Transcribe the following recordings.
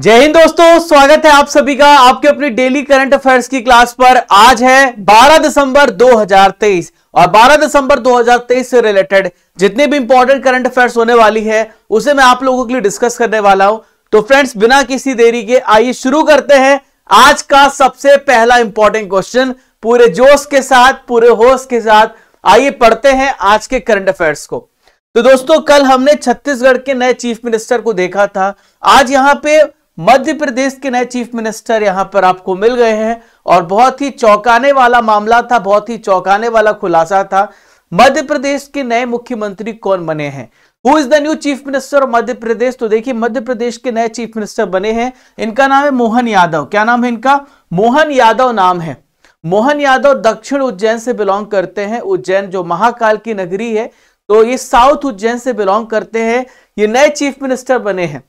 जय हिंद दोस्तों स्वागत है आप सभी का आपके अपनी डेली करंट अफेयर्स की क्लास पर आज है 12 दिसंबर 2023 और 12 दिसंबर 2023 से रिलेटेड जितने भी इंपॉर्टेंट करंट अफेयर्स होने वाली है उसे मैं आप लोगों के लिए डिस्कस करने वाला हूं तो फ्रेंड्स बिना किसी देरी के आइए शुरू करते हैं आज का सबसे पहला इंपॉर्टेंट क्वेश्चन पूरे जोश के साथ पूरे होश के साथ आइए पढ़ते हैं आज के करंट अफेयर्स को तो दोस्तों कल हमने छत्तीसगढ़ के नए चीफ मिनिस्टर को देखा था आज यहां पे मध्य प्रदेश के नए चीफ मिनिस्टर यहां पर आपको मिल गए हैं और बहुत ही चौंकाने वाला मामला था बहुत ही चौंकाने वाला खुलासा था मध्य प्रदेश के नए मुख्यमंत्री कौन बने हैं who is the new chief minister of Madhya Pradesh तो देखिए मध्य प्रदेश के नए चीफ मिनिस्टर बने हैं इनका नाम है मोहन यादव क्या नाम है इनका मोहन यादव नाम है मोहन यादव दक्षिण उज्जैन से बिलोंग करते हैं उज्जैन जो महाकाल की नगरी है तो ये साउथ उज्जैन से बिलोंग करते हैं ये नए चीफ मिनिस्टर बने हैं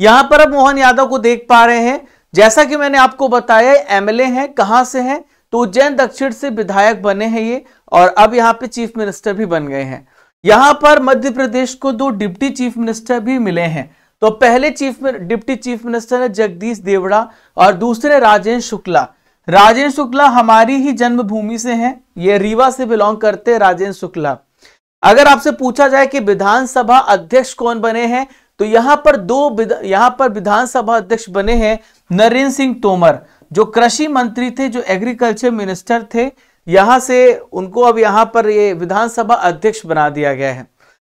यहां पर अब मोहन यादव को देख पा रहे हैं जैसा कि मैंने आपको बताया एमएलए हैं कहां से हैं तो उज्जैन दक्षिण से विधायक बने हैं ये और अब यहाँ पे चीफ मिनिस्टर भी बन गए हैं यहाँ पर मध्य प्रदेश को दो डिप्टी चीफ मिनिस्टर भी मिले हैं तो पहले चीफ डिप्टी चीफ मिनिस्टर है जगदीश देवड़ा और दूसरे राजेंद्र शुक्ला राजेंद्र शुक्ला हमारी ही जन्मभूमि से हैं ये रीवा से बिलोंग करते हैं राजेंद्र शुक्ला अगर आपसे पूछा जाए कि विधानसभा अध्यक्ष कौन बने हैं तो यहां पर दो यहां पर विधानसभा अध्यक्ष बने हैं नरेंद्र सिंह तोमर जो कृषि मंत्री थे जो एग्रीकल्चर मिनिस्टर थे यहां से उनको अब यहां पर ये विधानसभा अध्यक्ष बना दिया गया है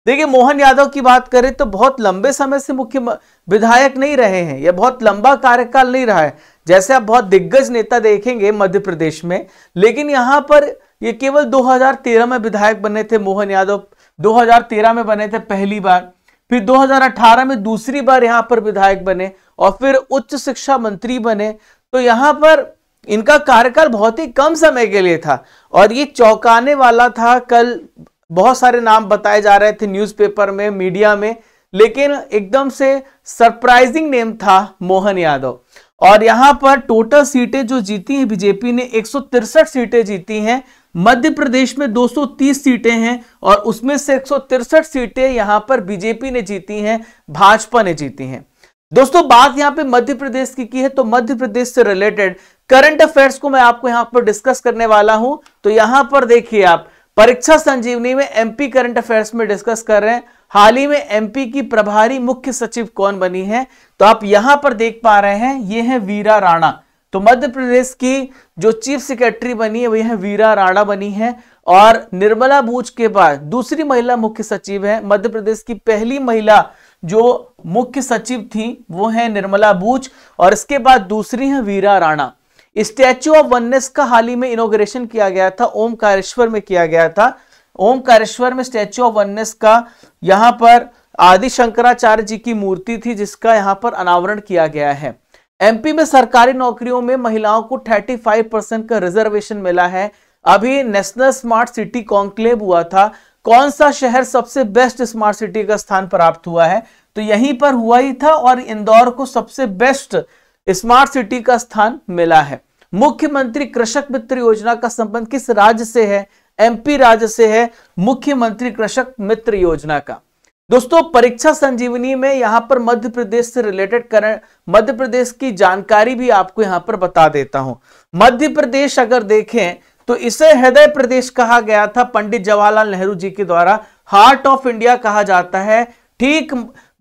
देखिए मोहन यादव की बात करें तो बहुत लंबे समय से मुख्य विधायक नहीं रहे हैं यह बहुत लंबा कार्यकाल नहीं रहा है जैसे आप बहुत दिग्गज नेता देखेंगे मध्य प्रदेश में लेकिन यहां पर ये केवल 2013 में विधायक बने थे मोहन यादव 2013 में बने थे पहली बार फिर 2018 में दूसरी बार यहां पर विधायक बने और फिर उच्च शिक्षा मंत्री बने तो यहां पर इनका कार्यकाल बहुत ही कम समय के लिए था और ये चौंकाने वाला था कल बहुत सारे नाम बताए जा रहे थे न्यूज़पेपर में मीडिया में लेकिन एकदम से सरप्राइजिंग नेम था मोहन यादव और यहाँ पर टोटल सीटें जो जीती हैं बीजेपी ने एक सीटें जीती हैं मध्य प्रदेश में 230 सीटें हैं और उसमें से एक सीटें यहां पर बीजेपी ने जीती हैं भाजपा ने जीती हैं दोस्तों बात यहां पे मध्य प्रदेश की की है तो मध्य प्रदेश से रिलेटेड करंट अफेयर्स को मैं आपको यहां पर डिस्कस करने वाला हूं तो यहां पर देखिए आप परीक्षा संजीवनी में एमपी करंट अफेयर्स में डिस्कस कर रहे हैं हाल ही में एमपी की प्रभारी मुख्य सचिव कौन बनी है तो आप यहां पर देख पा रहे हैं ये है वीरा राणा तो मध्य प्रदेश की जो चीफ सेक्रेटरी बनी है वह है वीरा राणा बनी है और निर्मला बूच के बाद दूसरी महिला मुख्य सचिव है मध्य प्रदेश की पहली महिला जो मुख्य सचिव थी वो है निर्मला बूच और इसके बाद दूसरी है Veera Rana statue of oneness का हाल ही में इनोग्रेशन किया गया था ओमकारेश्वर में किया गया था ओमकारेश्वर में स्टैच्यू ऑफ वननेस का यहाँ पर आदि शंकराचार्य जी की मूर्ति थी जिसका यहाँ पर अनावरण किया गया है एमपी में सरकारी नौकरियों में महिलाओं को 35 परसेंट का रिजर्वेशन मिला है अभी नेशनल स्मार्ट सिटी कॉन्क्लेव हुआ था कौन सा शहर सबसे बेस्ट स्मार्ट सिटी का स्थान प्राप्त हुआ है तो यहीं पर हुआ ही था और इंदौर को सबसे बेस्ट स्मार्ट सिटी का स्थान मिला है मुख्यमंत्री कृषक मित्र योजना का संबंध किस राज्य से है एमपी राज्य से है मुख्यमंत्री कृषक मित्र योजना का दोस्तों परीक्षा संजीवनी में यहां पर मध्य प्रदेश से रिलेटेड करंट मध्य प्रदेश की जानकारी भी आपको यहां पर बता देता हूं मध्य प्रदेश अगर देखें तो इसे हृदय प्रदेश कहा गया था पंडित जवाहरलाल नेहरू जी के द्वारा हार्ट ऑफ इंडिया कहा जाता है ठीक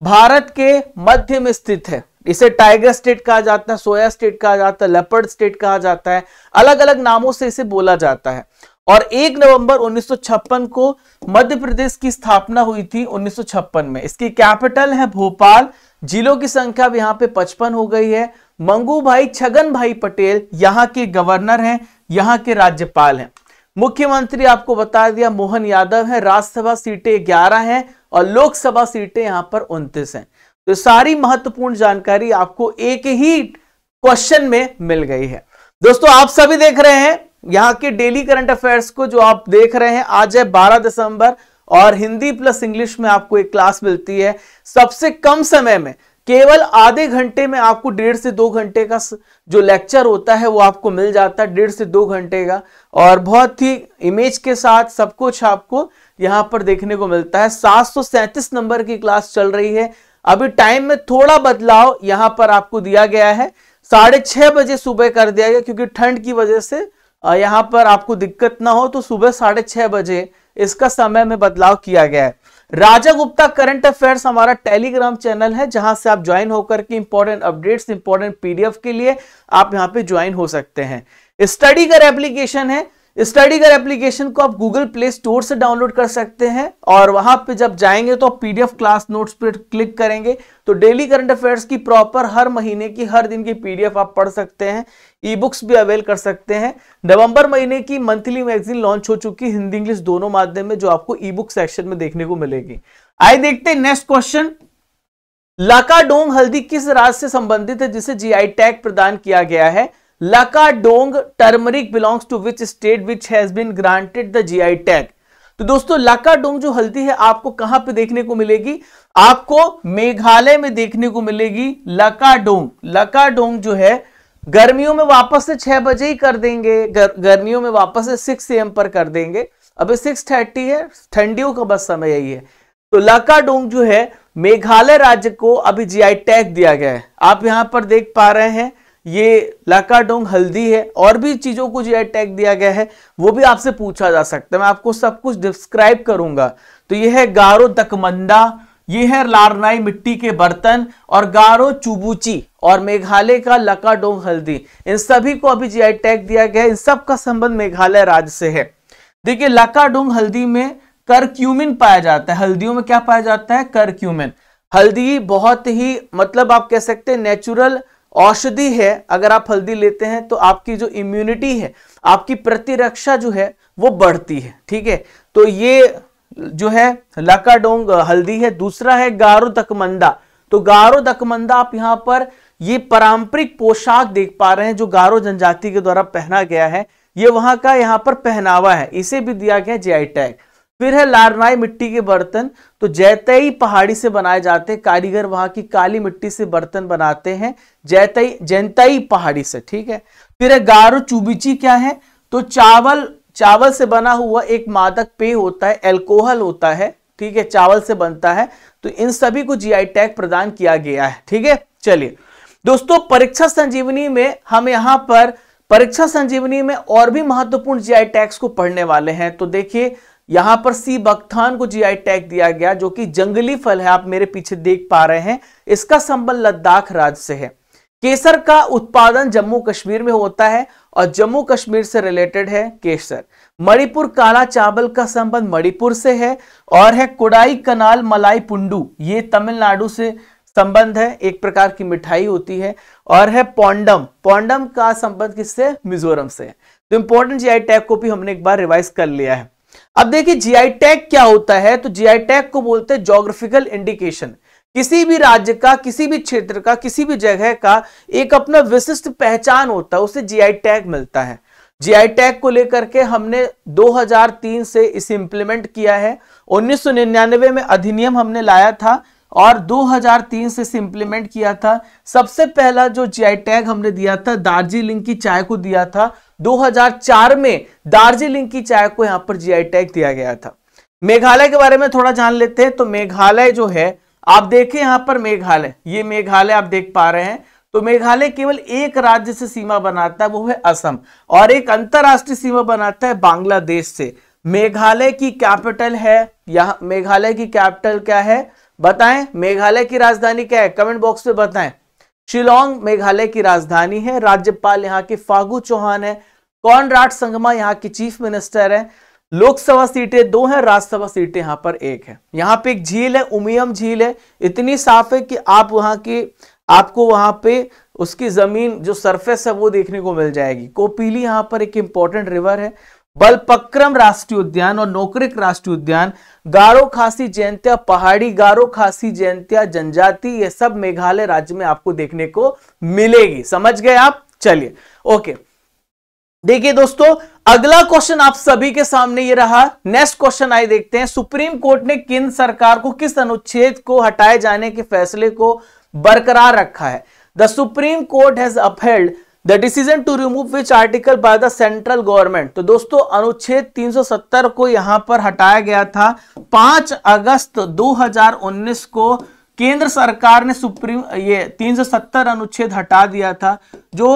भारत के मध्य में स्थित है इसे टाइगर स्टेट कहा जाता है सोया स्टेट कहा जाता है लेपर्ड स्टेट कहा जाता है अलग अलग नामों से इसे बोला जाता है और 1 नवंबर 1956 को मध्य प्रदेश की स्थापना हुई थी 1956 में इसकी कैपिटल है भोपाल जिलों की संख्या भी यहाँ पे 55 हो गई है मंगू भाई छगन भाई पटेल यहाँ के गवर्नर हैं यहां के राज्यपाल हैं मुख्यमंत्री आपको बता दिया मोहन यादव है राज्यसभा सीटें 11 हैं और लोकसभा सीटें यहां पर उनतीस हैं तो सारी महत्वपूर्ण जानकारी आपको एक ही क्वेश्चन में मिल गई है दोस्तों आप सभी देख रहे हैं यहाँ के डेली करंट अफेयर्स को जो आप देख रहे हैं आज है बारह दिसंबर और हिंदी प्लस इंग्लिश में आपको एक क्लास मिलती है सबसे कम समय में केवल आधे घंटे में आपको डेढ़ से दो घंटे का जो लेक्चर होता है वो आपको मिल जाता है डेढ़ से दो घंटे का और बहुत ही इमेज के साथ सब कुछ आपको यहाँ पर देखने को मिलता है सात नंबर की क्लास चल रही है अभी टाइम में थोड़ा बदलाव यहाँ पर आपको दिया गया है साढ़े छह बजे सुबह कर दिया गया क्योंकि ठंड की वजह से यहाँ पर आपको दिक्कत ना हो तो सुबह साढ़े छह बजे इसका समय में बदलाव किया गया है राजा गुप्ता करंट अफेयर्स हमारा टेलीग्राम चैनल है जहां से आप ज्वाइन होकर के इंपॉर्टेंट अपडेट्स इंपॉर्टेंट पीडीएफ के लिए आप यहां पे ज्वाइन हो सकते हैं स्टडी कर एप्लीकेशन है स्टडी कर एप्लीकेशन को आप गूगल प्ले स्टोर से डाउनलोड कर सकते हैं और वहां पे जब जाएंगे तो आप पीडीएफ क्लास नोट्स पर क्लिक करेंगे तो डेली करंट अफेयर्स की प्रॉपर हर महीने की हर दिन की पीडीएफ आप पढ़ सकते हैं ई बुक्स भी अवेल कर सकते हैं नवंबर महीने की मंथली मैगजीन लॉन्च हो चुकी हिंदी इंग्लिश दोनों माध्यम में जो आपको ई बुक सेक्शन में देखने को मिलेगी आइए देखते हैं नेक्स्ट क्वेश्चन लाकाडोंग हल्दी किस राज्य से संबंधित है जिसे जीआई टैग प्रदान किया गया है Lakadong turmeric belongs to which state which has been granted the GI tag तो दोस्तों लाकाडोंग जो हल्दी है आपको कहां पे देखने को मिलेगी आपको मेघालय में देखने को मिलेगी लकाडोंग लकाडोंग जो है गर्मियों में वापस से छह बजे ही कर देंगे गर, गर्मियों में वापस से सिक्स एम पर कर देंगे अभी सिक्स थर्टी है ठंडियों का बस समय यही है तो लाकाडोंग जो है मेघालय राज्य को अभी जीआई टैग दिया गया है आप यहां पर देख पा रहे हैं ये लाकाडोंग हल्दी है और भी चीज़ों को जो टैग दिया गया है वो भी आपसे पूछा जा सकता है मैं आपको सब कुछ डिस्क्राइब करूंगा तो ये है गारो तकमंदा ये है लारनाई मिट्टी के बर्तन और गारो चुबुची और मेघालय का लकाडोंग हल्दी इन सभी को अभी जीआई टैग दिया गया है इन सब का संबंध मेघालय राज्य से है देखिए लकाडोंग हल्दी में करक्यूमिन पाया जाता है हल्दियों में क्या पाया जाता है करक्यूमिन हल्दी बहुत ही मतलब आप कह सकते हैं नेचुरल औषधि है अगर आप हल्दी लेते हैं तो आपकी जो इम्यूनिटी है आपकी प्रतिरक्षा जो है वो बढ़ती है ठीक है तो ये जो है लकाडोंग हल्दी है दूसरा है गारो दकमंदा तो गारो दकमंदा आप यहां पर ये पारंपरिक पोशाक देख पा रहे हैं जो गारो जनजाति के द्वारा पहना गया है ये वहां का यहां पर पहनावा है इसे भी दिया गया जीआई टैग फिर है लारनाई मिट्टी के बर्तन तो जैतई पहाड़ी से बनाए जाते हैं कारीगर वहां की काली मिट्टी से बर्तन बनाते हैं जैतई जैनताई पहाड़ी से ठीक है फिर है गारो चुबिची क्या है तो चावल चावल से बना हुआ एक मादक पेय होता है एल्कोहल होता है ठीक है चावल से बनता है तो इन सभी को जीआई टैग प्रदान किया गया है ठीक है चलिए दोस्तों परीक्षा संजीवनी में हम यहां पर परीक्षा संजीवनी में और भी महत्वपूर्ण जीआई टैग्स को पढ़ने वाले हैं तो देखिए यहां पर सी बख्तान को जीआई टैग दिया गया जो कि जंगली फल है आप मेरे पीछे देख पा रहे हैं इसका संबंध लद्दाख राज्य से है केसर का उत्पादन जम्मू कश्मीर में होता है और जम्मू कश्मीर से रिलेटेड है केसर मणिपुर काला चावल का संबंध मणिपुर से है और है कुड़ाई कनाल मलाई पुंडू ये तमिलनाडु से संबंध है एक प्रकार की मिठाई होती है और है पौंडम पौंडम का संबंध किससे मिजोरम से है तो इंपॉर्टेंट आई टैग को भी हमने एक बार रिवाइज कर लिया है अब देखिए जीआई टैग क्या होता है तो जीआई टैग को बोलते हैं जोग्राफिकल इंडिकेशन किसी भी राज्य का किसी भी क्षेत्र का किसी भी जगह का एक अपना विशिष्ट पहचान होता है उसे जीआई टैग मिलता है जीआई टैग को लेकर के हमने 2003 से इसे इंप्लीमेंट किया है 1999 में अधिनियम हमने लाया था और 2003 से इसे इंप्लीमेंट किया था सबसे पहला जो जीआई टैग हमने दिया था दार्जिलिंग की चाय को दिया था 2004 में दार्जिलिंग की चाय को यहां पर जीआई टैग दिया गया था मेघालय के बारे में थोड़ा जान लेते हैं तो मेघालय जो है आप देखें यहां पर मेघालय ये मेघालय आप देख पा रहे हैं तो मेघालय केवल एक राज्य से सीमा बनाता है वो है असम और एक अंतर्राष्ट्रीय सीमा बनाता है बांग्लादेश से मेघालय की कैपिटल है यहां मेघालय की कैपिटल क्या है बताएं मेघालय की राजधानी क्या है कमेंट बॉक्स में बताएं शिलोंग मेघालय की राजधानी है राज्यपाल यहाँ के फागू चौहान है कॉनराड संगमा यहाँ की चीफ मिनिस्टर है लोकसभा सीटें दो हैं राज्यसभा सीटें यहाँ पर एक है यहाँ पे एक झील है उमियम झील है इतनी साफ है कि आप वहाँ की आपको वहाँ पे उसकी ज़मीन जो सरफेस है वो देखने को मिल जाएगी कोपीली यहाँ पर एक इंपॉर्टेंट रिवर है बलपक्रम राष्ट्रीय उद्यान और नौकरिक राष्ट्रीय उद्यान गारो खासी जयंतिया पहाड़ी गारो खासी जयंतिया जनजाति ये सब मेघालय राज्य में आपको देखने को मिलेगी समझ गए आप चलिए ओके देखिए दोस्तों अगला क्वेश्चन आप सभी के सामने ये रहा नेक्स्ट क्वेश्चन आए देखते हैं सुप्रीम कोर्ट ने केंद्र सरकार को किस अनुच्छेद को हटाए जाने के फैसले को बरकरार रखा है the Supreme Court has upheld the decision to remove which article by the central government तो दोस्तों अनुच्छेद 370 को यहां पर हटाया गया था 5 अगस्त 2019 को केंद्र सरकार ने सुप्रीम ये 370 अनुच्छेद हटा दिया था जो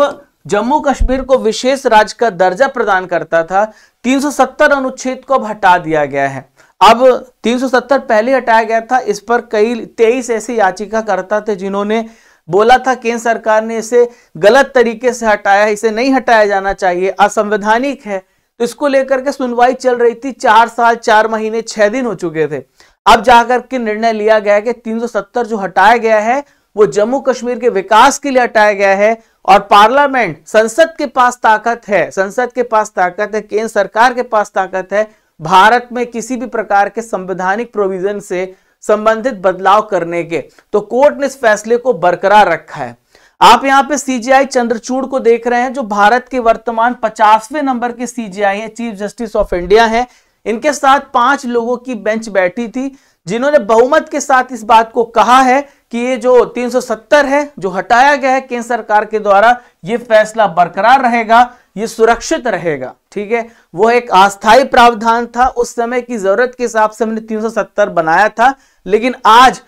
जम्मू कश्मीर को विशेष राज्य का दर्जा प्रदान करता था 370 अनुच्छेद को अब हटा दिया गया है अब 370 पहले हटाया गया था इस पर कई 23 ऐसे याचिकाकर्ता थे जिन्होंने बोला था केंद्र सरकार ने इसे गलत तरीके से हटाया इसे नहीं हटाया जाना चाहिए असंवैधानिक है तो इसको लेकर के सुनवाई चल रही थी चार साल चार महीने छह दिन हो चुके थे अब जाकर के निर्णय लिया गया कि 370 जो हटाया गया है वो जम्मू कश्मीर के विकास के लिए हटाया गया है और पार्लियामेंट संसद के पास ताकत है संसद के पास ताकत है केंद्र सरकार के पास ताकत है भारत में किसी भी प्रकार के संवैधानिक प्रोविजन से संबंधित बदलाव करने के तो कोर्ट ने इस फैसले को बरकरार रखा है आप यहाँ पे सीजीआई चंद्रचूड़ को देख रहे हैं जो भारत के वर्तमान पचासवें नंबर के सीजीआई है चीफ जस्टिस ऑफ इंडिया है इनके साथ पांच लोगों की बेंच बैठी थी जिन्होंने बहुमत के साथ इस बात को कहा है कि ये जो 370 है जो हटाया गया है केंद्र सरकार के द्वारा ये फैसला बरकरार रहेगा ये सुरक्षित रहेगा ठीक है वो एक अस्थायी प्रावधान था उस समय की जरूरत के हिसाब से हमने 370 बनाया था लेकिन आज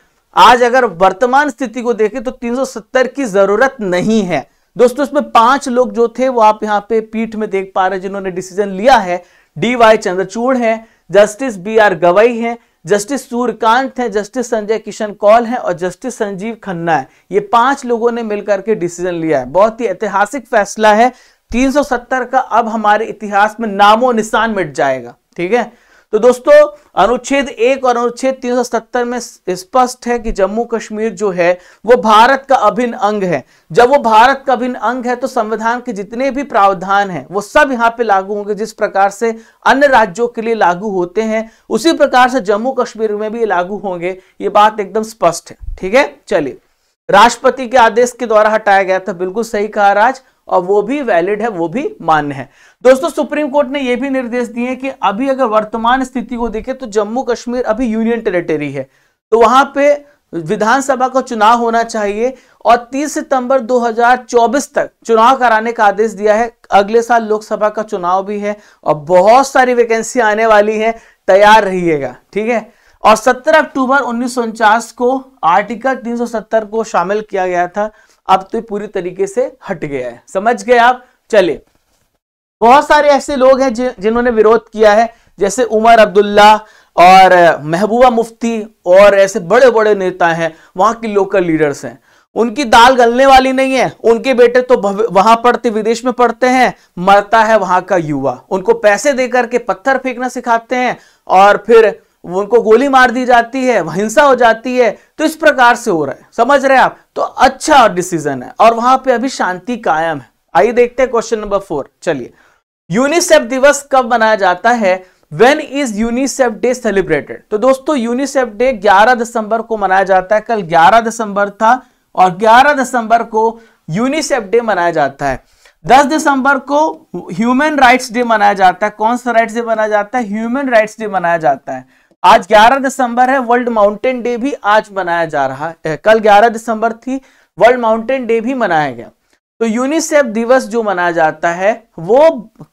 आज अगर वर्तमान स्थिति को देखें तो 370 की जरूरत नहीं है दोस्तों इसमें पांच लोग जो थे वो आप यहां पे पीठ में देख पा रहे जिन्होंने डिसीजन लिया है डी वाई चंद्रचूड़ है जस्टिस बी आर गवई है जस्टिस सूर्यकांत हैं जस्टिस संजय किशन कौल हैं और जस्टिस संजीव खन्ना है ये पांच लोगों ने मिलकर के डिसीजन लिया है बहुत ही ऐतिहासिक फैसला है 370 का अब हमारे इतिहास में नामो निशान मिट जाएगा ठीक है तो दोस्तों अनुच्छेद एक और अनुच्छेद 377 में स्पष्ट है कि जम्मू कश्मीर जो है वो भारत का अभिन्न अंग है जब वो भारत का अभिन्न अंग है तो संविधान के जितने भी प्रावधान हैं वो सब यहाँ पे लागू होंगे जिस प्रकार से अन्य राज्यों के लिए लागू होते हैं उसी प्रकार से जम्मू कश्मीर में भी लागू होंगे ये बात एकदम स्पष्ट है ठीक है चलिए राष्ट्रपति के आदेश के द्वारा हटाया गया था बिल्कुल सही कहा राज और वो भी वैलिड है वो भी मान्य है दोस्तों सुप्रीम कोर्ट ने यह भी निर्देश दिए कि अभी अगर वर्तमान स्थिति को देखें तो जम्मू कश्मीर अभी यूनियन टेरिटरी है तो वहां पे विधानसभा का चुनाव होना चाहिए और 30 सितंबर 2024 तक चुनाव कराने का आदेश दिया है अगले साल लोकसभा का चुनाव भी है और बहुत सारी वैकेंसी आने वाली है तैयार रहिएगा ठीक है और 17 अक्टूबर उन्नीस को आर्टिकल 370 को शामिल किया गया था अब तो पूरी तरीके से हट गया है समझ गए आप चले बहुत सारे ऐसे लोग हैं जिन्होंने विरोध किया है जैसे उमर अब्दुल्ला और महबूबा मुफ्ती और ऐसे बड़े बड़े नेता हैं वहां के लोकल लीडर्स हैं उनकी दाल गलने वाली नहीं है उनके बेटे तो वहां पढ़ते विदेश में पढ़ते हैं मरता है वहां का युवा उनको पैसे देकर के पत्थर फेंकना सिखाते हैं और फिर उनको गोली मार दी जाती है हिंसा हो जाती है तो इस प्रकार से हो रहा है समझ रहे हैं आप तो अच्छा डिसीजन है और वहां पे अभी शांति कायम है आइए देखते हैं क्वेश्चन नंबर फोर चलिए यूनिसेफ दिवस कब मनाया जाता है when is UNICEF day celebrated तो दोस्तों यूनिसेफ डे 11 दिसंबर को मनाया जाता है कल 11 दिसंबर था और 11 दिसंबर को यूनिसेफ डे मनाया जाता है 10 दिसंबर को ह्यूमन राइट्स डे मनाया जाता है कौन सा राइट्स डे मनाया जाता है ह्यूमन राइट्स डे मनाया जाता है आज 11 दिसंबर है वर्ल्ड माउंटेन डे भी आज मनाया जा रहा है कल 11 दिसंबर थी वर्ल्ड माउंटेन डे भी मनाया गया तो यूनिसेफ दिवस जो मनाया जाता है वो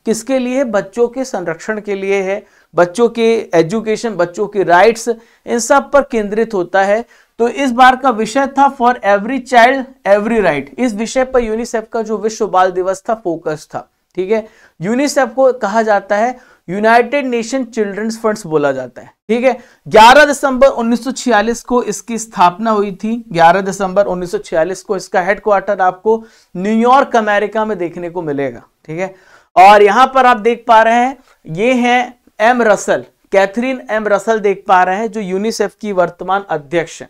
किसके लिए बच्चों के संरक्षण के लिए है बच्चों के एजुकेशन बच्चों के राइट्स इन सब पर केंद्रित होता है तो इस बार का विषय था for every child every right इस विषय पर यूनिसेफ का जो विश्व बाल दिवस था फोकस था ठीक है यूनिसेफ को कहा जाता है यूनाइटेड नेशन चिल्ड्रंस फंड्स बोला जाता है ठीक है 11 दिसंबर 1946 को इसकी स्थापना हुई थी 11 दिसंबर 1946 को इसका हेडक्वार्टर आपको न्यूयॉर्क अमेरिका में देखने को मिलेगा ठीक है और यहां पर आप देख पा रहे हैं ये है M Russell Catherine M Russell देख पा रहे हैं जो यूनिसेफ की वर्तमान अध्यक्ष है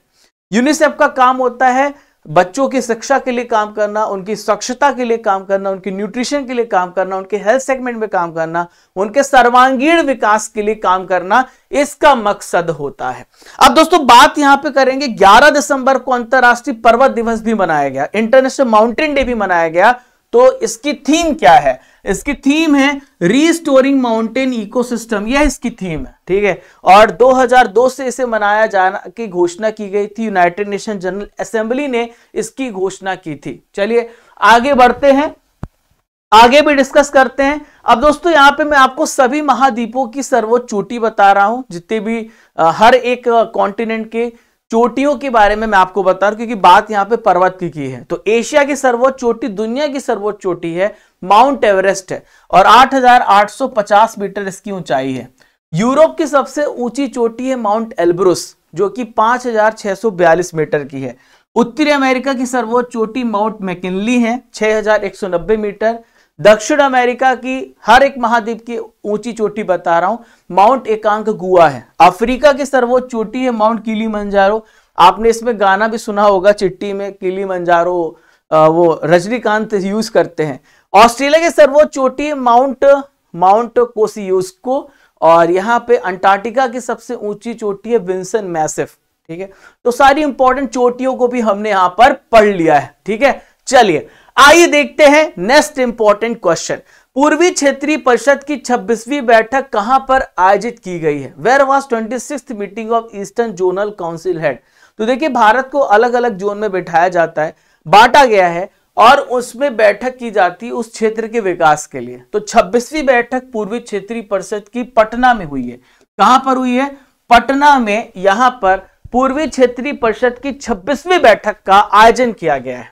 यूनिसेफ का काम होता है बच्चों की शिक्षा के लिए काम करना उनकी स्वच्छता के लिए काम करना उनकी न्यूट्रिशन के लिए काम करना उनके हेल्थ सेगमेंट में काम करना उनके सर्वांगीण विकास के लिए काम करना इसका मकसद होता है अब दोस्तों बात यहां पे करेंगे 11 दिसंबर को अंतर्राष्ट्रीय पर्वत दिवस भी मनाया गया इंटरनेशनल माउंटेन डे भी मनाया गया तो इसकी थीम क्या है इसकी थीम है रीस्टोरिंग माउंटेन इकोसिस्टम यह इसकी थीम है ठीक है और 2002 से इसे मनाया जाना की घोषणा की गई थी यूनाइटेड नेशन जनरल असेंबली ने इसकी घोषणा की थी चलिए आगे बढ़ते हैं आगे भी डिस्कस करते हैं अब दोस्तों यहां पे मैं आपको सभी महाद्वीपों की सर्वोच्च चोटी बता रहा हूं जितने भी हर एक कॉन्टिनेंट के चोटियों के बारे में मैं आपको बता रहा हूं क्योंकि बात यहां पे पर्वत की की है तो एशिया की सर्वोच्च चोटी दुनिया की सर्वोच्च चोटी है माउंट एवरेस्ट है और 8,850 मीटर इसकी ऊंचाई है यूरोप की सबसे ऊंची चोटी है माउंट एल्ब्रुस जो कि 5,642 मीटर की है उत्तरी अमेरिका की सर्वोच्च चोटी माउंट मैकिनली है छह मीटर दक्षिण अमेरिका की हर एक महाद्वीप की ऊंची चोटी बता रहा हूं माउंट एकांक गुआ है अफ्रीका की सर्वोच्च चोटी है माउंट किली मंजारो आपने इसमें गाना भी सुना होगा चिट्टी में किली मंजारो वो रजनीकांत यूज करते हैं ऑस्ट्रेलिया की सर्वोच्च चोटी माउंट माउंट कोसियोस्को और यहाँ पे अंटार्कटिका की सबसे ऊंची चोटी है विंसन मैसिफ ठीक है तो सारी इंपॉर्टेंट चोटियों को भी हमने यहां पर पढ़ लिया है ठीक है चलिए आइए देखते हैं नेक्स्ट इंपॉर्टेंट क्वेश्चन पूर्वी क्षेत्रीय परिषद की 26वीं बैठक कहां पर आयोजित की गई है where was twenty meeting of eastern zonal council held तो देखिए भारत को अलग अलग जोन में बैठाया जाता है बांटा गया है और उसमें बैठक की जाती है उस क्षेत्र के विकास के लिए तो 26वीं बैठक पूर्वी क्षेत्रीय परिषद की पटना में हुई है कहां पर हुई है पटना में यहां पर पूर्वी क्षेत्रीय परिषद की 26वीं बैठक का आयोजन किया गया है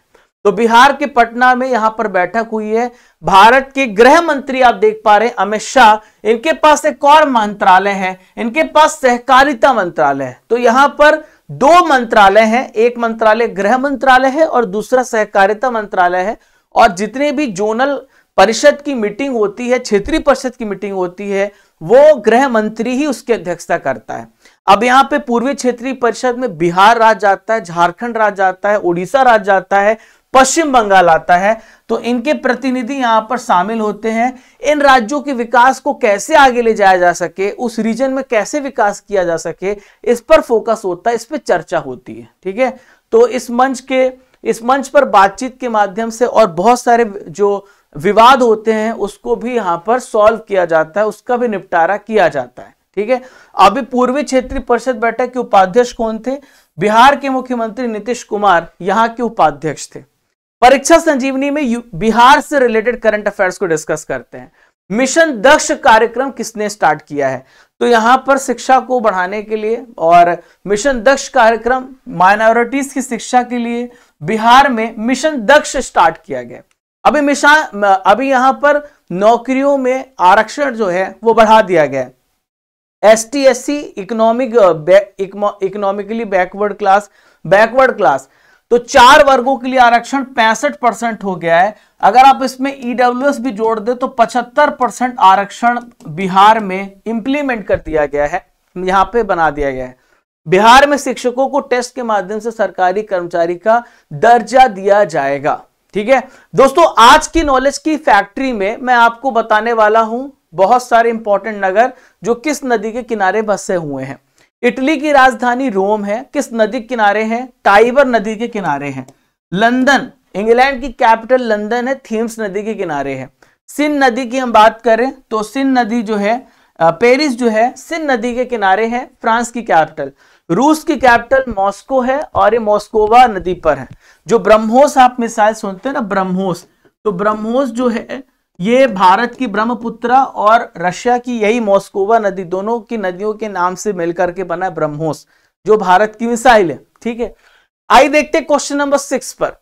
तो बिहार के पटना में यहां पर बैठक हुई है भारत के गृह मंत्री आप देख पा रहे हैं अमित शाह इनके पास एक और मंत्रालय है इनके पास सहकारिता मंत्रालय है तो यहां पर दो मंत्रालय हैं एक मंत्रालय गृह मंत्रालय है और दूसरा सहकारिता मंत्रालय है और जितने भी जोनल परिषद की मीटिंग होती है क्षेत्रीय परिषद की मीटिंग होती है वो गृह मंत्री ही उसकी अध्यक्षता करता है अब यहाँ पे पूर्वी क्षेत्रीय परिषद में बिहार राज्य आता है झारखंड राज्य आता है उड़ीसा राज्य आता है पश्चिम बंगाल आता है तो इनके प्रतिनिधि यहां पर शामिल होते हैं इन राज्यों के विकास को कैसे आगे ले जाया जा सके उस रीजन में कैसे विकास किया जा सके इस पर फोकस होता है इस पर चर्चा होती है ठीक है तो इस मंच के इस मंच पर बातचीत के माध्यम से और बहुत सारे जो विवाद होते हैं उसको भी यहाँ पर सॉल्व किया जाता है उसका भी निपटारा किया जाता है ठीक है अभी पूर्वी क्षेत्रीय परिषद बैठक के उपाध्यक्ष कौन थे बिहार के मुख्यमंत्री नीतीश कुमार यहाँ के उपाध्यक्ष थे परीक्षा संजीवनी में बिहार से रिलेटेड करंट अफेयर्स को डिस्कस करते हैं मिशन दक्ष कार्यक्रम किसने स्टार्ट किया है तो यहाँ पर शिक्षा को बढ़ाने के लिए और मिशन दक्ष कार्यक्रम माइनॉरिटीज की शिक्षा के लिए बिहार में मिशन दक्ष स्टार्ट किया गया अभी मिशन अभी यहां पर नौकरियों में आरक्षण जो है वो बढ़ा दिया गया S T S C economic economically backward class backward class तो चार वर्गों के लिए आरक्षण पैंसठ परसेंट हो गया है अगर आप इसमें ईडब्ल्यू e भी जोड़ दे तो पचहत्तर परसेंट आरक्षण बिहार में इंप्लीमेंट कर दिया गया है यहां पे बना दिया गया है बिहार में शिक्षकों को टेस्ट के माध्यम से सरकारी कर्मचारी का दर्जा दिया जाएगा ठीक है दोस्तों आज की नॉलेज की फैक्ट्री में मैं आपको बताने वाला हूं बहुत सारे इंपॉर्टेंट नगर जो किस नदी के किनारे बसे हुए हैं इटली की राजधानी रोम है किस नदी के किनारे है टाइबर नदी के किनारे हैं लंदन इंग्लैंड की कैपिटल लंदन है थीम्स नदी के किनारे है सिन नदी की हम बात करें तो सिन नदी जो है पेरिस जो है सिन नदी के किनारे है फ्रांस की कैपिटल रूस की कैपिटल मॉस्को है और ये मॉस्कोवा नदी पर है जो ब्रह्मोस आप मिसाइल सुनते हैं ना ब्रह्मोस तो ब्रह्मोस जो है ये भारत की ब्रह्मपुत्र और रशिया की यही मॉस्कोवा नदी दोनों की नदियों के नाम से मिलकर के बना ब्रह्मोस जो भारत की मिसाइल है ठीक है आई देखते क्वेश्चन नंबर सिक्स पर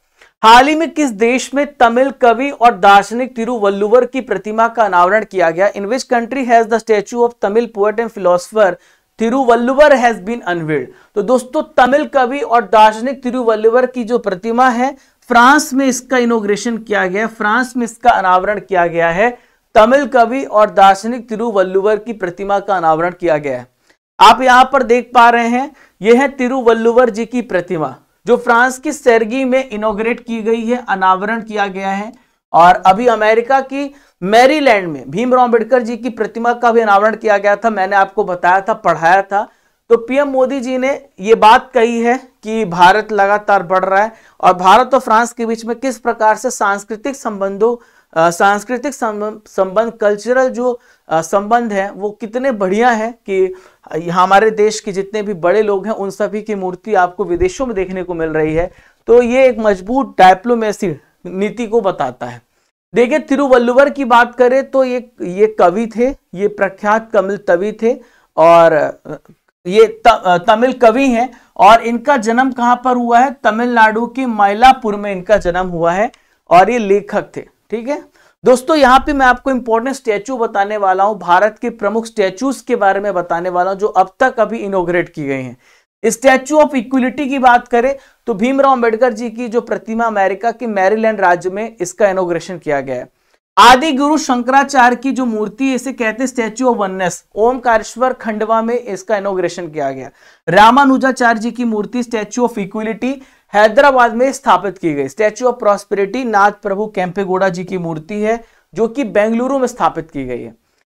हाल ही में किस देश में तमिल कवि और दार्शनिक तिरुवल्लुवर की प्रतिमा का अनावरण किया गया in which country has the statue of Tamil poet and philosopher Thiruvalluvar has been unveiled तो दोस्तों तमिल कवि और दार्शनिक तिरुवल्लुवर की जो प्रतिमा है फ्रांस में इसका इनोग्रेशन किया गया फ्रांस में इसका अनावरण किया गया है तमिल कवि और दार्शनिक तिरुवल्लुवर की प्रतिमा का अनावरण किया गया है आप यहां पर देख पा रहे हैं यह है तिरुवल्लुवर जी की प्रतिमा जो फ्रांस की सैरगी में इनोग्रेट की गई है अनावरण किया गया है और अभी अमेरिका की मैरीलैंड में भीमराव अम्बेडकर जी की प्रतिमा का भी अनावरण किया गया था मैंने आपको बताया था पढ़ाया था तो पीएम मोदी जी ने ये बात कही है कि भारत लगातार बढ़ रहा है और भारत और फ्रांस के बीच में किस प्रकार से सांस्कृतिक संबंधों सांस्कृतिक संबंध कल्चरल जो संबंध है वो कितने बढ़िया है कि हमारे देश के जितने भी बड़े लोग हैं उन सभी की मूर्ति आपको विदेशों में देखने को मिल रही है तो ये एक मजबूत डायप्लोमेसी नीति को बताता है देखिए तिरुवल्लुवर की बात करें तो ये ये कवि थे ये प्रख्यात कमल तवि थे और ये त, तमिल कवि हैं और इनका जन्म कहां पर हुआ है तमिलनाडु के माइलापुर में इनका जन्म हुआ है और ये लेखक थे ठीक है दोस्तों यहां पे मैं आपको इंपॉर्टेंट स्टैचू बताने वाला हूँ भारत के प्रमुख स्टैचूज के बारे में बताने वाला हूं जो अब तक अभी इनोग्रेट की गई हैं स्टैचू ऑफ इक्वलिटी की बात करें तो भीमराव अंबेडकर जी की जो प्रतिमा अमेरिका के मैरीलैंड राज्य में इसका इनोग्रेशन किया गया है आदि गुरु शंकराचार्य की जो मूर्ति इसे कहते हैं statue of oneness Omkareshwar Khandwa में इसका इनोग्रेशन किया गया रामानुजाचार्य जी की मूर्ति स्टैच्यू ऑफ इक्विलिटी हैदराबाद में स्थापित की गई statue of prosperity Nadaprabhu Kempegowda ji की मूर्ति है जो कि बेंगलुरु में स्थापित की गई है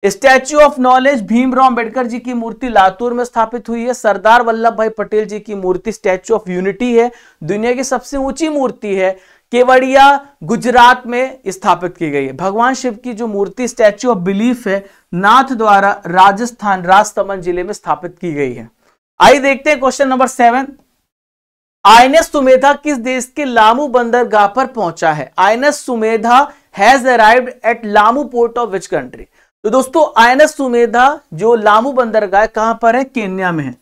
statue of knowledge Bhimrao Ambedkar ji की मूर्ति लातूर में स्थापित हुई है सरदार वल्लभ भाई पटेल जी की मूर्ति स्टैच्यू ऑफ यूनिटी है दुनिया की सबसे ऊंची मूर्ति है केवड़िया गुजरात में स्थापित की गई है भगवान शिव की जो मूर्ति स्टैच्यू ऑफ बिलीफ है नाथ द्वारा राजस्थान राजसमंद जिले में स्थापित की गई है आइए देखते हैं question number seven INS Sumedha किस देश के लामू बंदरगाह पर पहुंचा है INS Sumedha has arrived at Lamu port of which country तो दोस्तों आईएनएस सुमेधा जो लामू बंदरगाह कहां पर है केन्या में है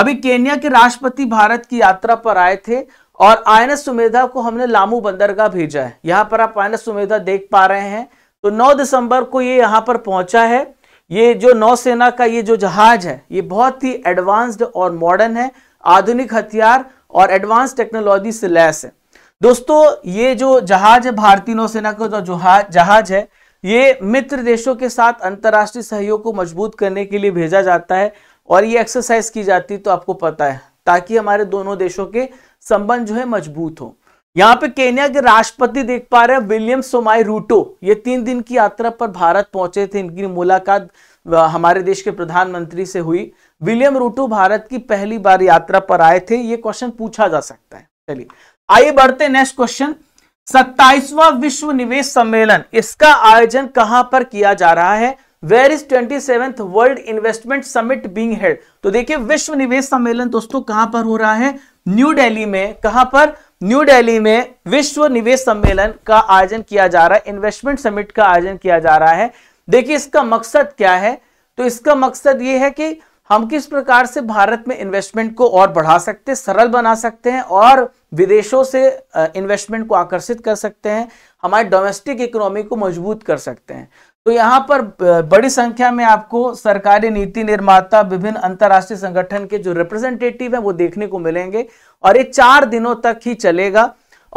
अभी केन्या के राष्ट्रपति भारत की यात्रा पर आए थे और आयनस सुमेधा को हमने लामू बंदरगाह भेजा है यहाँ पर आप आयनस सुमेधा देख पा रहे हैं तो 9 दिसंबर को ये यहाँ पर पहुंचा है ये जो नौसेना का ये जो जहाज है ये बहुत ही एडवांस्ड और मॉडर्न है आधुनिक हथियार और एडवांस टेक्नोलॉजी से लैस है दोस्तों ये जो जहाज है भारतीय नौसेना का जो जहाज है ये मित्र देशों के साथ अंतर्राष्ट्रीय सहयोग को मजबूत करने के लिए भेजा जाता है और ये एक्सरसाइज की जाती तो आपको पता है ताकि हमारे दोनों देशों के संबंध जो है मजबूत हो यहाँ पे केन्या के राष्ट्रपति देख पा रहे हैं विलियम सोमाई रूटो ये तीन दिन की यात्रा पर भारत पहुंचे थे इनकी मुलाकात हमारे देश के प्रधानमंत्री से हुई विलियम रूटो भारत की पहली बार यात्रा पर आए थे ये क्वेश्चन पूछा जा सकता है चलिए आइए बढ़ते नेक्स्ट क्वेश्चन सत्ताईसवां विश्व निवेश सम्मेलन इसका आयोजन कहां पर किया जा रहा है where is twenty seventh world investment summit being held तो देखिए विश्व निवेश सम्मेलन दोस्तों कहां पर हो रहा है न्यू दिल्ली में कहां पर न्यू दिल्ली में विश्व निवेश सम्मेलन का आयोजन किया जा रहा है इन्वेस्टमेंट समिट का आयोजन किया जा रहा है देखिए इसका मकसद क्या है तो इसका मकसद ये है कि हम किस प्रकार से भारत में इन्वेस्टमेंट को और बढ़ा सकते हैं सरल बना सकते हैं और विदेशों से इन्वेस्टमेंट को आकर्षित कर सकते हैं हमारे डोमेस्टिक इकोनॉमी को मजबूत कर सकते हैं तो यहाँ पर बड़ी संख्या में आपको सरकारी नीति निर्माता विभिन्न अंतर्राष्ट्रीय संगठन के जो रिप्रेजेंटेटिव हैं वो देखने को मिलेंगे और ये चार दिनों तक ही चलेगा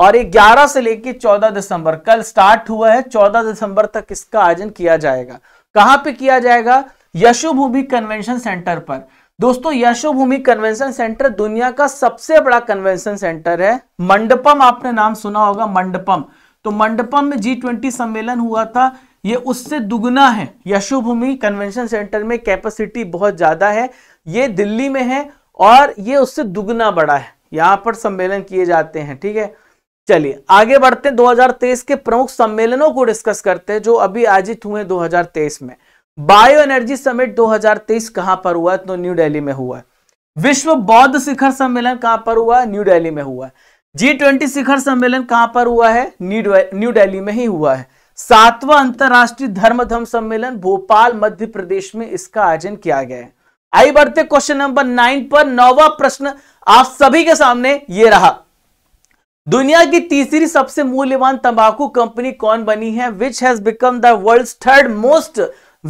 और ये 11 से लेकर 14 दिसंबर कल स्टार्ट हुआ है 14 दिसंबर तक इसका आयोजन किया जाएगा कहाँ पे किया जाएगा यशोभूमि कन्वेंशन सेंटर पर दोस्तों यशोभूमि कन्वेंशन सेंटर दुनिया का सबसे बड़ा कन्वेंशन सेंटर है मंडपम आपने नाम सुना होगा मंडपम तो मंडपम में जी ट्वेंटी सम्मेलन हुआ था ये उससे दुगना है यशोभूमि कन्वेंशन सेंटर में कैपेसिटी बहुत ज्यादा है ये दिल्ली में है और ये उससे दुगना बड़ा है यहां पर सम्मेलन किए जाते हैं ठीक है चलिए आगे बढ़ते हैं 2023 के प्रमुख सम्मेलनों को डिस्कस करते हैं जो अभी आयोजित हुए 2023 में बायो एनर्जी समिट 2023 कहां पर हुआ तो न्यू दिल्ली में हुआ विश्व बौद्ध शिखर सम्मेलन कहां पर हुआ न्यू दिल्ली में हुआ जी ट्वेंटी शिखर सम्मेलन कहां पर हुआ है न्यू दिल्ली में ही हुआ है सातवां अंतर्राष्ट्रीय धर्म सम्मेलन भोपाल मध्य प्रदेश में इसका आयोजन किया गया है आई बढ़ते क्वेश्चन नंबर नाइन पर नौवा प्रश्न आप सभी के सामने ये रहा दुनिया की तीसरी सबसे मूल्यवान तंबाकू कंपनी कौन बनी है which has become the world third most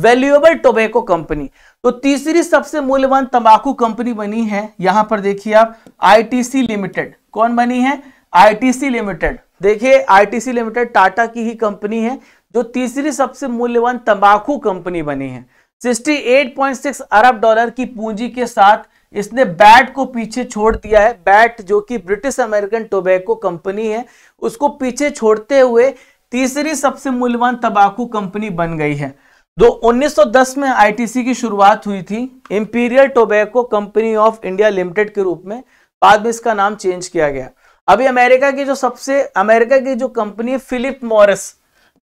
valuable tobacco company तो तीसरी सबसे मूल्यवान तंबाकू कंपनी बनी है यहां पर देखिए आप आईटीसी लिमिटेड कौन बनी है आईटीसी लिमिटेड देखिए आईटीसी लिमिटेड टाटा की ही कंपनी है जो तीसरी सबसे मूल्यवान तंबाकू कंपनी बनी है 68.6 अरब डॉलर की पूंजी के साथ इसने बैट को पीछे छोड़ दिया है बैट जो कि ब्रिटिश अमेरिकन टोबैको कंपनी है उसको पीछे छोड़ते हुए तीसरी सबसे मूल्यवान तंबाकू कंपनी बन गई है दो 1910 में आईटीसी की शुरुआत हुई थी imperial tobacco company of India limited के रूप में बाद में इसका नाम चेंज किया गया अभी अमेरिका की जो सबसे अमेरिका की जो कंपनी है Philip Morris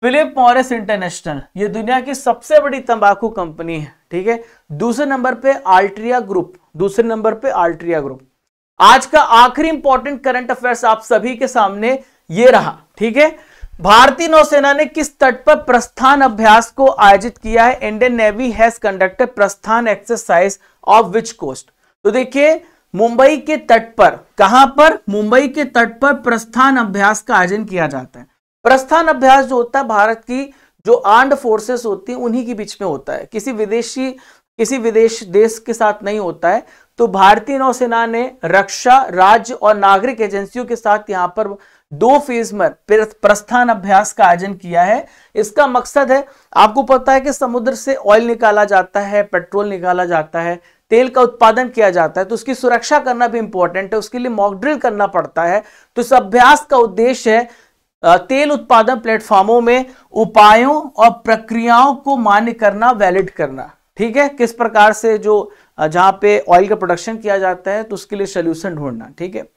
Philip Morris international ये दुनिया की सबसे बड़ी तंबाकू कंपनी है ठीक है दूसरे नंबर पे आल्ट्रिया ग्रुप दूसरे नंबर पे आल्ट्रिया ग्रुप आज का आखिरी इंपॉर्टेंट करंट अफेयर्स आप सभी के सामने ये रहा ठीक है भारतीय नौसेना ने किस तट पर प्रस्थान अभ्यास को आयोजित किया है Indian navy has conducted Prasthan exercise of which coast तो देखिए मुंबई के तट पर कहां पर मुंबई के तट पर प्रस्थान अभ्यास का आयोजन किया जाता है प्रस्थान अभ्यास जो होता है भारत की जो आर्म्ड फोर्सेस होती है उन्हीं के बीच में होता है किसी विदेशी किसी विदेश देश के साथ नहीं होता है तो भारतीय नौसेना ने रक्षा राज्य और नागरिक एजेंसियों के साथ यहां पर दो फेज में प्रस्थान अभ्यास का आयोजन किया है इसका मकसद है आपको पता है कि समुद्र से ऑयल निकाला जाता है पेट्रोल निकाला जाता है तेल का उत्पादन किया जाता है तो उसकी सुरक्षा करना भी इंपॉर्टेंट है उसके लिए मॉकड्रिल करना पड़ता है तो इस अभ्यास का उद्देश्य है तेल उत्पादन प्लेटफॉर्मों में उपायों और प्रक्रियाओं को मान्य करना वैलिड करना ठीक है किस प्रकार से जो जहां पे ऑयल का प्रोडक्शन किया जाता है तो उसके लिए सोल्यूशन ढूंढना ठीक है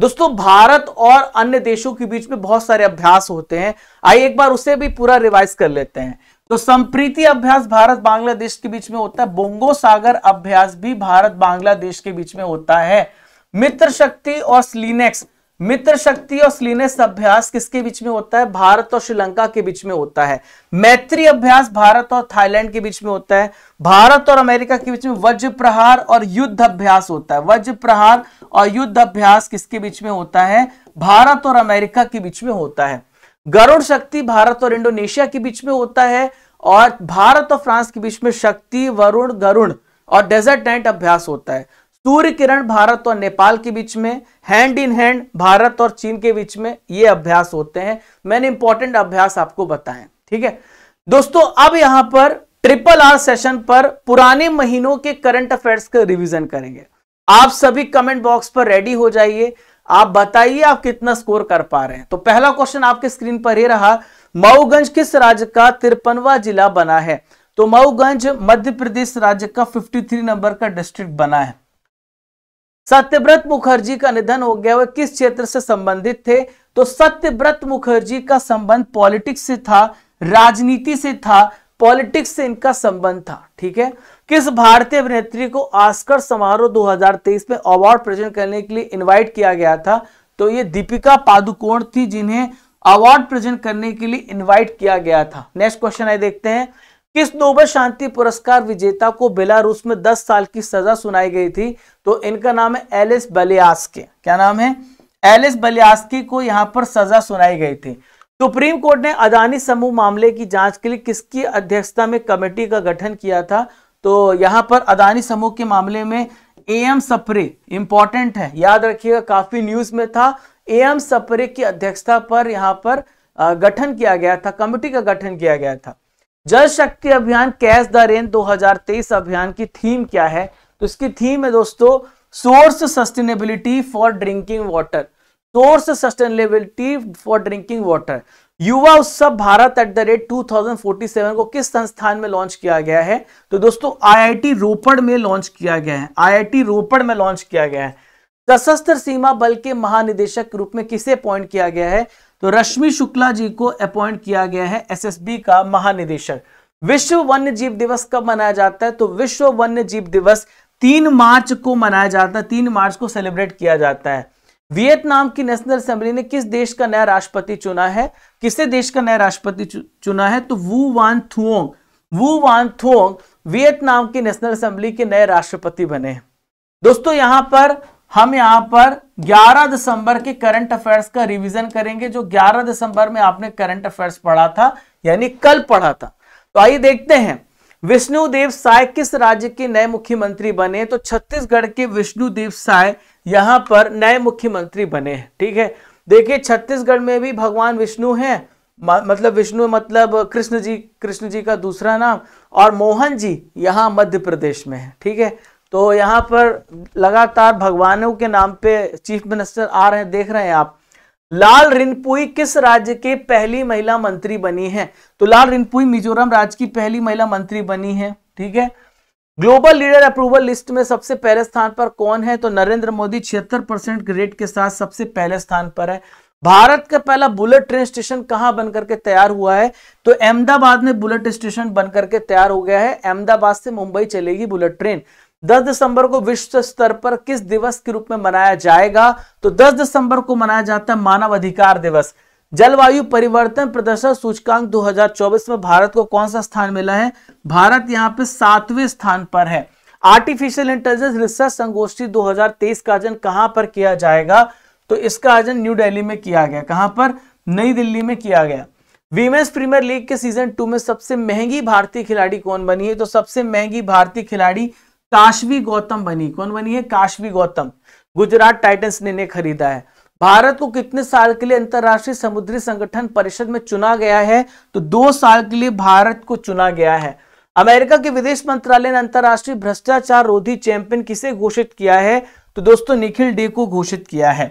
दोस्तों भारत और अन्य देशों के बीच में बहुत सारे अभ्यास होते हैं आइए एक बार उसे भी पूरा रिवाइज कर लेते हैं तो संप्रीति अभ्यास भारत बांग्लादेश के बीच में होता है बोंगो सागर अभ्यास भी भारत बांग्लादेश के बीच में होता है मित्र शक्ति और स्लीनेक्स मित्र शक्ति और स्लीनेक्स अभ्यास किसके बीच में होता है भारत और श्रीलंका के बीच में होता है मैत्री अभ्यास भारत और थाईलैंड के बीच में होता है भारत और अमेरिका के बीच में वज्र प्रहार और युद्ध अभ्यास होता है वज्र प्रहार और युद्ध अभ्यास किसके बीच में होता है भारत और अमेरिका के बीच में होता है गरुड़ शक्ति भारत और इंडोनेशिया के बीच में होता है और भारत और फ्रांस के बीच में शक्ति वरुण गरुण और डेजर्ट नाइट अभ्यास होता है सूर्य किरण भारत और नेपाल के बीच में हैंड इन हैंड भारत और चीन के बीच में ये अभ्यास होते हैं मैंने इंपॉर्टेंट अभ्यास आपको बताए ठीक है दोस्तों अब यहां पर ट्रिपल आर सेशन पर पुराने महीनों के करंट अफेयर्स का रिविजन रिवीजन करेंगे आप सभी कमेंट बॉक्स पर रेडी हो जाइए आप बताइए आप कितना स्कोर कर पा रहे हैं तो पहला क्वेश्चन आपके स्क्रीन पर ये रहा मऊगंज किस राज्य का तिरपनवा जिला बना है तो मऊगंज मध्य प्रदेश राज्य का 53 नंबर का डिस्ट्रिक्ट बना है सत्यव्रत मुखर्जी का निधन हो गया वह किस क्षेत्र से संबंधित थे तो सत्यव्रत मुखर्जी का संबंध पॉलिटिक्स से था राजनीति से था पॉलिटिक्स से इनका संबंध था ठीक है किस भारतीय अभिनेत्री को आस्कर समारोह 2023 में अवार्ड प्रेजेंट करने के लिए इनवाइट किया गया था तो ये दीपिका पादुकोण थी जिन्हें अवार्ड प्रेजेंट करने के लिए इनवाइट किया गया था नेक्स्ट क्वेश्चन आए देखते हैं किस नोबल शांति पुरस्कार विजेता को बेलारूस में 10 साल की सजा सुनाई गई थी तो इनका नाम है एलिस बलियास्के क्या नाम है एलिस बलियास्की को यहां पर सजा सुनाई गई थी सुप्रीम कोर्ट ने अदानी समूह मामले की जांच के लिए किसकी अध्यक्षता में कमेटी का गठन किया था तो यहाँ पर अदानी समूह के मामले में ए एम सप्रे इंपॉर्टेंट है याद रखिएगा काफी न्यूज में था एम सप्रे की अध्यक्षता पर यहाँ पर गठन किया गया था कमिटी का गठन किया गया था जल शक्ति अभियान कैश द रेन 2023 अभियान की थीम क्या है तो इसकी थीम है दोस्तों source sustainability for drinking water source sustainability for drinking water युवा उत्सव Bharat at the rate two को किस संस्थान में लॉन्च किया गया है तो दोस्तों आईआईटी रोपड़ में लॉन्च किया गया है आईआईटी रोपड़ में लॉन्च किया गया है सशस्त्र सीमा बल के महानिदेशक के रूप में किसे अपॉइंट किया गया है तो रश्मि शुक्ला जी को अपॉइंट किया गया है एस का महानिदेशक विश्व वन्य जीव दिवस कब मनाया जाता है तो विश्व वन्य जीव दिवस तीन मार्च को मनाया जाता है तीन मार्च को सेलिब्रेट किया जाता है वियतनाम की नेशनल असेंबली ने किस देश का नया राष्ट्रपति चुना है किसे देश का नया राष्ट्रपति चुना है तो वु Van Thuong Vo Van Thuong Vietnam की नेशनल असेंबली के नए राष्ट्रपति बने हैं दोस्तों यहां पर हम यहां पर 11 दिसंबर के करंट अफेयर्स का रिवीजन करेंगे जो 11 दिसंबर में आपने करंट अफेयर्स पढ़ा था यानी कल पढ़ा था तो आइए देखते हैं विष्णुदेव साय किस राज्य के नए मुख्यमंत्री बने तो छत्तीसगढ़ के विष्णुदेव साय यहाँ पर नए मुख्यमंत्री बने ठीक है देखिए छत्तीसगढ़ में भी भगवान विष्णु हैं मतलब विष्णु मतलब कृष्ण जी कृष्ण जी का दूसरा नाम और मोहन जी यहाँ मध्य प्रदेश में है ठीक है तो यहाँ पर लगातार भगवानों के नाम पे चीफ मिनिस्टर आ रहे हैं देख रहे हैं आप लाल रिनपुई किस राज्य के पहली महिला मंत्री बनी है तो लाल रिनपुई मिजोरम राज्य की पहली महिला मंत्री बनी है ठीक है ग्लोबल लीडर अप्रूवल लिस्ट में सबसे पहले स्थान पर कौन है तो नरेंद्र मोदी छिहत्तर परसेंट ग्रेड के साथ सबसे पहले स्थान पर है भारत का पहला बुलेट ट्रेन स्टेशन कहां बनकर के तैयार हुआ है तो अहमदाबाद में बुलेट स्टेशन बनकर के तैयार हो गया है अहमदाबाद से मुंबई चलेगी बुलेट ट्रेन 10 दिसंबर को विश्व स्तर पर किस दिवस के रूप में मनाया जाएगा तो 10 दिसंबर को मनाया जाता है मानव अधिकार दिवस जलवायु परिवर्तन प्रदर्शन सूचकांक 2024 में भारत को कौन सा स्थान मिला है भारत यहाँ पे सातवें स्थान पर है आर्टिफिशियल इंटेलिजेंस रिसर्च संगोष्ठी 2023 का आयोजन कहां पर किया जाएगा तो इसका आयोजन न्यू दिल्ली में किया गया कहां पर नई दिल्ली में किया गया वीमेंस प्रीमियर लीग के सीजन टू में सबसे महंगी भारतीय खिलाड़ी कौन बनी है तो सबसे महंगी भारतीय खिलाड़ी काशवी गौतम बनी कौन बनी है काशवी गौतम गुजरात टाइटन्स ने, खरीदा है भारत को कितने साल के लिए अंतरराष्ट्रीय समुद्री संगठन परिषद में चुना गया है तो दो साल के लिए भारत को चुना गया है अमेरिका के विदेश मंत्रालय ने अंतरराष्ट्रीय भ्रष्टाचार रोधी चैंपियन किसे घोषित किया है तो दोस्तों निखिल डे को घोषित किया है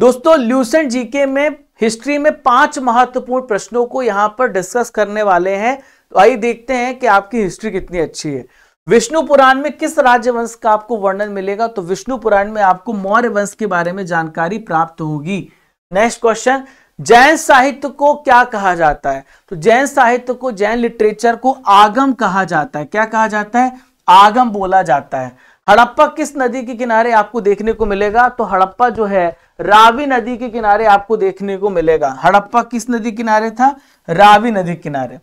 दोस्तों ल्यूसेंट जीके में हिस्ट्री में पांच महत्वपूर्ण प्रश्नों को यहां पर डिस्कस करने वाले हैं तो आइए देखते हैं कि आपकी हिस्ट्री कितनी अच्छी है विष्णु पुराण में किस राज्य वंश का आपको वर्णन मिलेगा तो विष्णु पुराण में आपको मौर्य वंश के बारे में जानकारी प्राप्त होगी नेक्स्ट क्वेश्चन जैन साहित्य को क्या कहा जाता है तो जैन साहित्य को जैन लिटरेचर को आगम कहा जाता है क्या कहा जाता है आगम बोला जाता है हड़प्पा किस नदी के किनारे आपको देखने को मिलेगा तो हड़प्पा जो है रावी नदी के किनारे आपको देखने को मिलेगा हड़प्पा किस नदी किनारे था रावी नदी किनारे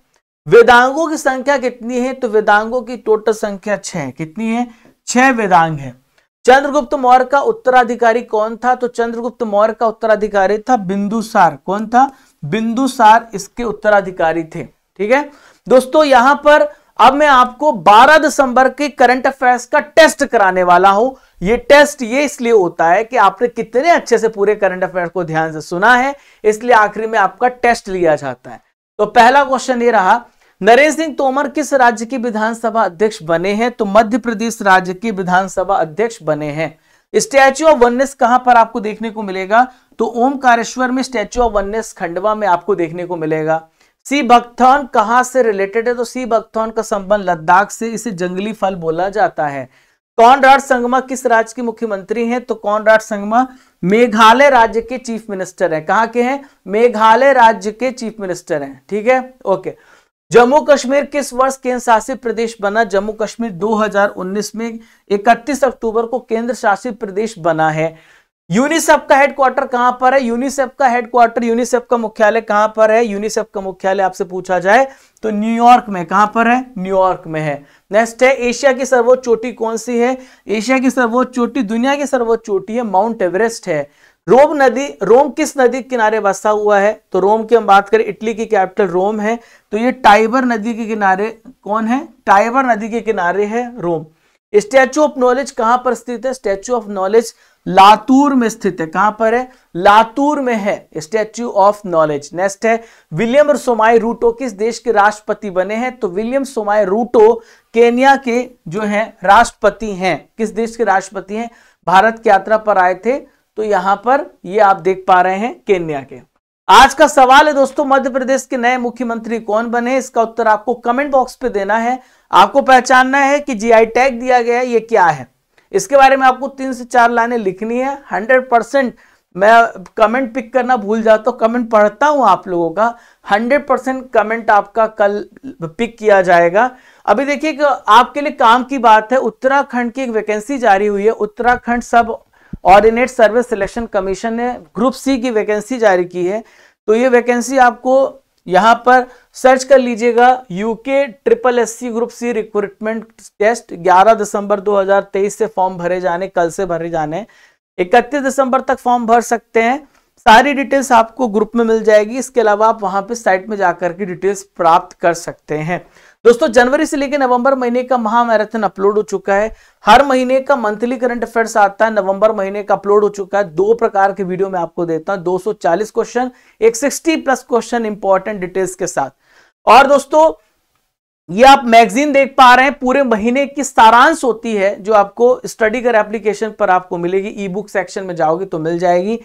वेदांगों की संख्या कितनी है तो वेदांगों की टोटल संख्या छह कितनी है छह वेदांग है चंद्रगुप्त मौर्य का उत्तराधिकारी कौन था तो चंद्रगुप्त मौर्य का उत्तराधिकारी था बिंदुसार कौन था बिंदुसार इसके उत्तराधिकारी थे ठीक है दोस्तों यहां पर अब मैं आपको 12 दिसंबर के करंट अफेयर्स का टेस्ट कराने वाला हूं ये टेस्ट ये इसलिए होता है कि आपने कितने अच्छे से पूरे करंट अफेयर्स को ध्यान से सुना है इसलिए आखिरी में आपका टेस्ट लिया जाता है तो पहला क्वेश्चन ये रहा नरेंद्र सिंह तोमर किस राज्य के विधानसभा अध्यक्ष बने हैं तो मध्य प्रदेश राज्य के विधानसभा अध्यक्ष बने हैं स्टैच्यू ऑफ वननेस कहां पर आपको देखने को मिलेगा तो ओमकारेश्वर में स्टैच्यू ऑफ वननेस खंडवा में आपको देखने को मिलेगा सी बक्थौन कहां से रिलेटेड है तो सी बक्थौन का संबंध लद्दाख से इसे जंगली फल बोला जाता है कौन संगमा किस राज्य के मुख्यमंत्री हैं तो कौन संगमा मेघालय राज्य के चीफ मिनिस्टर है कहा के हैं मेघालय राज्य के चीफ मिनिस्टर हैं ठीक है ओके okay. जम्मू कश्मीर किस वर्ष केंद्र शासित प्रदेश बना जम्मू कश्मीर 2019 में 31 अक्टूबर को केंद्र शासित प्रदेश बना है यूनिसेफ का हेडक्वार्टर कहां पर है यूनिसेफ का हेडक्वार्टर यूनिसेफ का मुख्यालय कहां पर है यूनिसेफ का मुख्यालय आपसे पूछा जाए तो न्यूयॉर्क में कहां पर है न्यूयॉर्क में है नेक्स्ट है एशिया की सर्वोच्च चोटी कौन सी है एशिया की सर्वोच्च चोटी दुनिया की सर्वोच्च चोटी है माउंट एवरेस्ट है रोम नदी रोम किस नदी के किनारे बसा हुआ है तो रोम की हम बात करें इटली की कैपिटल रोम है तो ये टाइबर नदी के किनारे कौन है टाइबर नदी के किनारे है रोम स्टैचू ऑफ नॉलेज कहां पर स्थित है स्टैचू ऑफ नॉलेज लातूर में स्थित है कहां पर है लातूर में है स्टैच्यू ऑफ नॉलेज नेक्स्ट है विलियम और सोमाई रूटो किस देश के राष्ट्रपति बने हैं तो विलियम सोमाई रूटो केनिया के जो है राष्ट्रपति हैं किस देश के राष्ट्रपति हैं भारत की यात्रा पर आए थे तो यहां पर ये आप देख पा रहे हैं केन्या के आज का सवाल है दोस्तों मध्य प्रदेश के नए मुख्यमंत्री कौन बने इसका उत्तर आपको कमेंट बॉक्स पे देना है आपको पहचानना है कि जीआई टैग दिया गया है ये क्या है इसके बारे में आपको तीन से चार लाइनें लिखनी है हंड्रेड परसेंट मैं कमेंट पिक करना भूल जाता हूं कमेंट पढ़ता हूं आप लोगों का हंड्रेड परसेंट कमेंट आपका कल पिक किया जाएगा अभी देखिए आपके लिए काम की बात है उत्तराखंड की एक वैकेंसी जारी हुई है Uttarakhand subordinate service selection commission ने ग्रुप सी की वैकेंसी जारी की है तो ये वैकेंसी आपको यहाँ पर सर्च कर लीजिएगा UK triple S C group C recruitment test 11 दिसंबर 2023 से फॉर्म भरे जाने कल से भरे जाने 31 दिसंबर तक फॉर्म भर सकते हैं सारी डिटेल्स आपको ग्रुप में मिल जाएगी इसके अलावा आप वहां पे साइट में जाकर के डिटेल्स प्राप्त कर सकते हैं दोस्तों जनवरी से लेकर नवंबर महीने का महामैराथन अपलोड हो चुका है हर महीने का मंथली करंट अफेयर्स आता है नवंबर महीने का अपलोड हो चुका है दो प्रकार के वीडियो में आपको देता हूं 240 question 160 plus question important details के साथ और दोस्तों ये आप मैगजीन देख पा रहे हैं पूरे महीने की सारांश होती है जो आपको स्टडी कर एप्लीकेशन पर आपको मिलेगी ई बुक सेक्शन में जाओगे तो मिल जाएगी